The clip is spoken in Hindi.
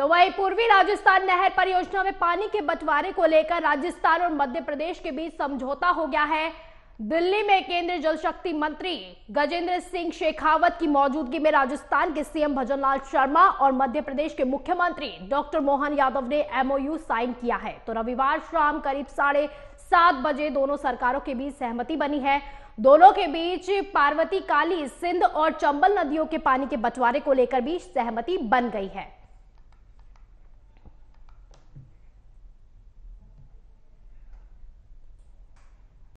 तो वही पूर्वी राजस्थान नहर परियोजना में पानी के बंटवारे को लेकर राजस्थान और मध्य प्रदेश के बीच समझौता हो गया है दिल्ली में केंद्रीय जल शक्ति मंत्री गजेंद्र सिंह शेखावत की मौजूदगी में राजस्थान के सीएम भजनलाल शर्मा और मध्य प्रदेश के मुख्यमंत्री डॉक्टर मोहन यादव ने एमओयू साइन किया है तो रविवार शाम करीब साढ़े सात बजे दोनों सरकारों के बीच सहमति बनी है दोनों के बीच पार्वती काली सिंध और चंबल नदियों के पानी के बंटवारे को लेकर भी सहमति बन गई है